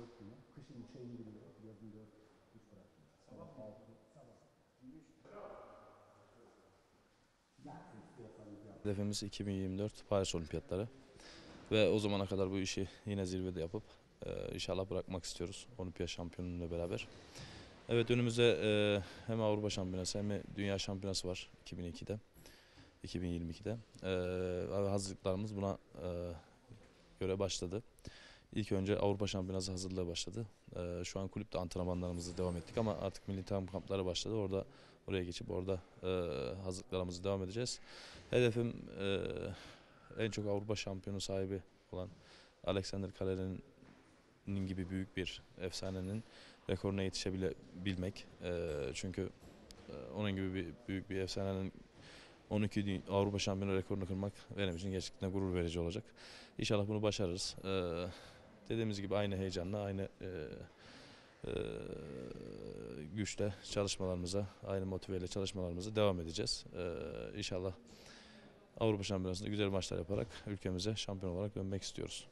dört güne, kışın üçe indiriyor, şey yazın dört, üç bırakıyor. Sabah mı? Hedefimiz 2024 Paris Olimpiyatları ve o zamana kadar bu işi yine zirvede yapıp e, inşallah bırakmak istiyoruz olimpiyat şampiyonluğuyla beraber. Evet önümüzde e, hem Avrupa Şampiyonası hem de Dünya Şampiyonası var 2002'de, 2022'de. E, hazırlıklarımız buna e, göre başladı. İlk önce Avrupa Şampiyonası hazırlığı başladı. Ee, şu an kulüpte antrenmanlarımızı devam ettik ama artık milli takım kampları başladı. Orada oraya geçip orada e, hazırlıklarımızı devam edeceğiz. Hedefim e, en çok Avrupa şampiyonu sahibi olan Alexander Kalerin'in gibi büyük bir efsanenin rekoruna yetişebilmek. E, çünkü e, onun gibi bir, büyük bir efsanenin 12 Avrupa Şampiyonu rekorunu kırmak benim için gerçekten gurur verici olacak. İnşallah bunu başarırız. Ee, dediğimiz gibi aynı heyecanla, aynı e, e, güçle çalışmalarımıza, aynı motiveyle çalışmalarımıza devam edeceğiz. E, inşallah Avrupa Şampiyonası'nda güzel maçlar yaparak ülkemize şampiyon olarak dönmek istiyoruz.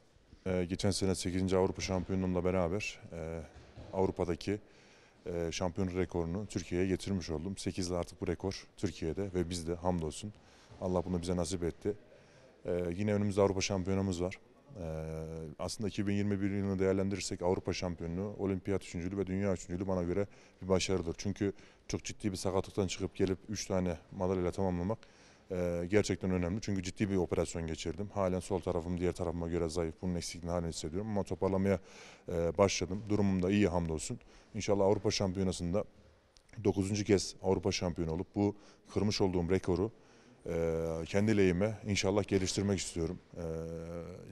Ee, geçen sene 8. Avrupa Şampiyonluğu'nda beraber e, Avrupa'daki e, şampiyon rekorunu Türkiye'ye getirmiş oldum. 8 artık bu rekor Türkiye'de ve bizde hamdolsun. Allah bunu bize nasip etti. E, yine önümüzde Avrupa Şampiyonamız var. Ee, aslında 2021 yılını değerlendirirsek Avrupa şampiyonluğu, olimpiyat üçüncülüğü ve dünya üçüncülüğü bana göre bir başarıdır. Çünkü çok ciddi bir sakatlıktan çıkıp gelip 3 tane madalyayla tamamlamak e, gerçekten önemli. Çünkü ciddi bir operasyon geçirdim. Halen sol tarafım diğer tarafıma göre zayıf. Bunun eksikliğini halen hissediyorum ama toparlamaya e, başladım. Durumum da iyi hamdolsun. İnşallah Avrupa Şampiyonası'nda 9. kez Avrupa Şampiyonu olup bu kırmış olduğum rekoru ee, kendi lehime inşallah geliştirmek istiyorum. Ee,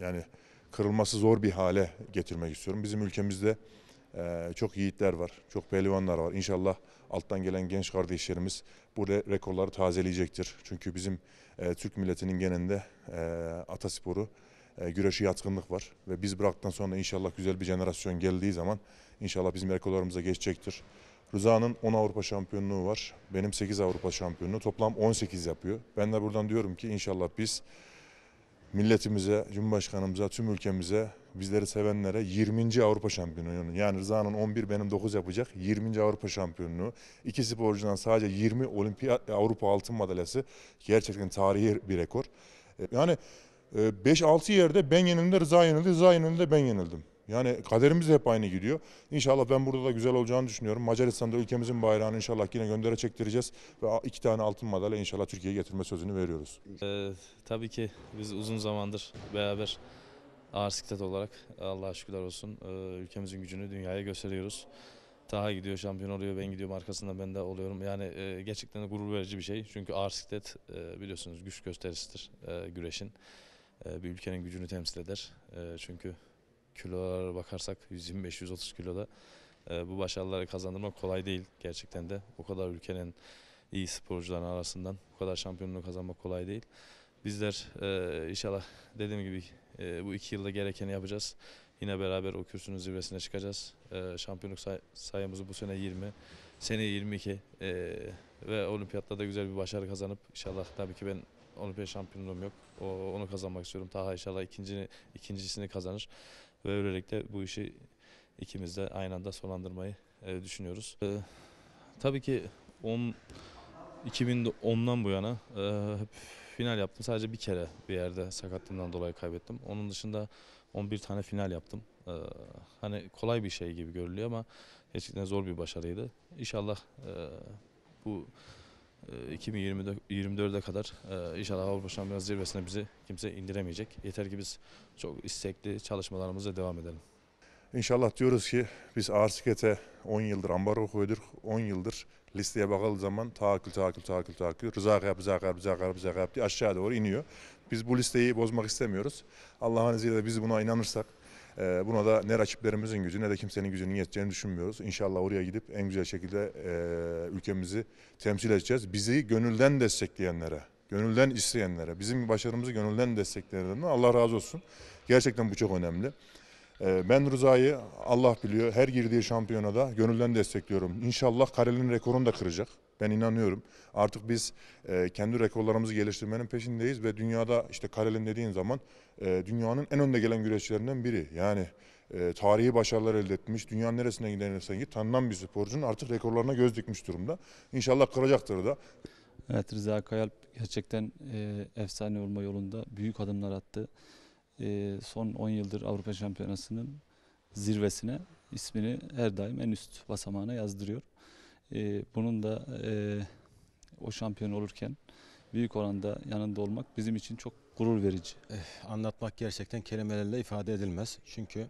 yani kırılması zor bir hale getirmek istiyorum. Bizim ülkemizde e, çok yiğitler var, çok pehlivanlar var. İnşallah alttan gelen genç kardeşlerimiz bu rekorları tazeleyecektir. Çünkü bizim e, Türk milletinin genelinde e, atasporu güreşi yatkınlık var. Ve biz bıraktıktan sonra inşallah güzel bir jenerasyon geldiği zaman inşallah bizim rekorlarımıza geçecektir. Rıza'nın 10 Avrupa şampiyonluğu var. Benim 8 Avrupa şampiyonluğu. Toplam 18 yapıyor. Ben de buradan diyorum ki inşallah biz milletimize, Cumhurbaşkanımıza, tüm ülkemize, bizleri sevenlere 20. Avrupa şampiyonluğu. Yani Rıza'nın 11, benim 9 yapacak 20. Avrupa şampiyonluğu. İki sporcudan sadece 20 olimpiyat Avrupa altın madalyası. Gerçekten tarihi bir rekor. E, yani 5-6 e, yerde ben yenildim, Rıza yenildi, Rıza yenildi, ben yenildim. Yani kaderimiz hep aynı gidiyor. İnşallah ben burada da güzel olacağını düşünüyorum. Macaristan'da ülkemizin bayrağını inşallah yine göndere çektireceğiz. Ve iki tane altın madalya inşallah Türkiye'ye getirme sözünü veriyoruz. Ee, tabii ki biz uzun zamandır beraber ağır siklet olarak Allah'a şükürler olsun e, ülkemizin gücünü dünyaya gösteriyoruz. Taha gidiyor şampiyon oluyor ben gidiyorum arkasında ben de oluyorum. Yani e, gerçekten de gurur verici bir şey. Çünkü ağır siklet e, biliyorsunuz güç gösterisidir güreşin. bir ülkenin gücünü temsil eder. çünkü kilolara bakarsak 125-130 kiloda e, bu başarıları kazandırmak kolay değil gerçekten de. O kadar ülkenin iyi sporcuların arasından bu kadar şampiyonluğu kazanmak kolay değil. Bizler e, inşallah dediğim gibi e, bu iki yılda gerekeni yapacağız. Yine beraber o kürsünün zirvesine çıkacağız. E, şampiyonluk say sayımızı bu sene 20, sene 22 e, ve olimpiyatlarda güzel bir başarı kazanıp inşallah tabii ki ben olimpiyat şampiyonluğum yok. O, onu kazanmak istiyorum. Taha inşallah ikinci, ikincisini kazanır ve böylelikle bu işi ikimiz de aynı anda sonlandırmayı e, düşünüyoruz. E, tabii ki 10 2010'dan bu yana e, hep final yaptım. Sadece bir kere bir yerde sakatlığımdan dolayı kaybettim. Onun dışında 11 tane final yaptım. E, hani kolay bir şey gibi görülüyor ama gerçekten zor bir başarıydı. İnşallah e, bu 2024'e ee, kadar e, inşallah Avrupa Şampiyonası zirvesine bizi kimse indiremeyecek. Yeter ki biz çok istekli çalışmalarımıza devam edelim. İnşallah diyoruz ki biz ağır 10 yıldır ambargo koyduk. 10 yıldır listeye bakalı zaman takıl takıl takıl takıl rıza kayıp rıza kayıp rıza kayıp rıza kayıp diye aşağı doğru iniyor. Biz bu listeyi bozmak istemiyoruz. Allah'ın izniyle biz buna inanırsak ee, buna da ne rakiplerimizin gücü ne de kimsenin gücünün yeteceğini düşünmüyoruz. İnşallah oraya gidip en güzel şekilde e, ülkemizi temsil edeceğiz. Bizi gönülden destekleyenlere, gönülden isteyenlere, bizim başarımızı gönülden destekleyenlere Allah razı olsun. Gerçekten bu çok önemli. Ee, ben Rıza'yı Allah biliyor her girdiği şampiyonada gönülden destekliyorum. İnşallah Karel'in rekorunu da kıracak. Ben inanıyorum. Artık biz e, kendi rekorlarımızı geliştirmenin peşindeyiz ve dünyada işte Karelin dediğin zaman e, dünyanın en önde gelen güreşçilerinden biri. Yani e, tarihi başarılar elde etmiş, dünyanın neresine gidersen git tanınan bir sporcunun artık rekorlarına göz dikmiş durumda. İnşallah kıracaktır da. Evet Rıza Kayalp gerçekten e, efsane olma yolunda büyük adımlar attı. E, son 10 yıldır Avrupa Şampiyonası'nın zirvesine ismini her daim en üst basamağına yazdırıyor e, bunun da e, o şampiyon olurken büyük oranda yanında olmak bizim için çok gurur verici. Eh, anlatmak gerçekten kelimelerle ifade edilmez. Çünkü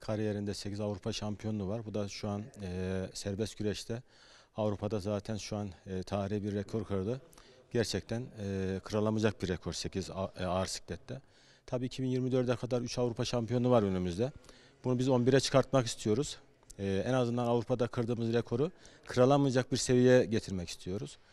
kariyerinde 8 Avrupa şampiyonluğu var. Bu da şu an e, serbest güreşte Avrupa'da zaten şu an e, tarihi bir rekor kırdı. Gerçekten e, kırılamayacak bir rekor 8 e, ağır siklette. Tabii 2024'e kadar 3 Avrupa şampiyonu var önümüzde. Bunu biz 11'e çıkartmak istiyoruz. Ee, en azından Avrupa'da kırdığımız rekoru kıralamayacak bir seviyeye getirmek istiyoruz.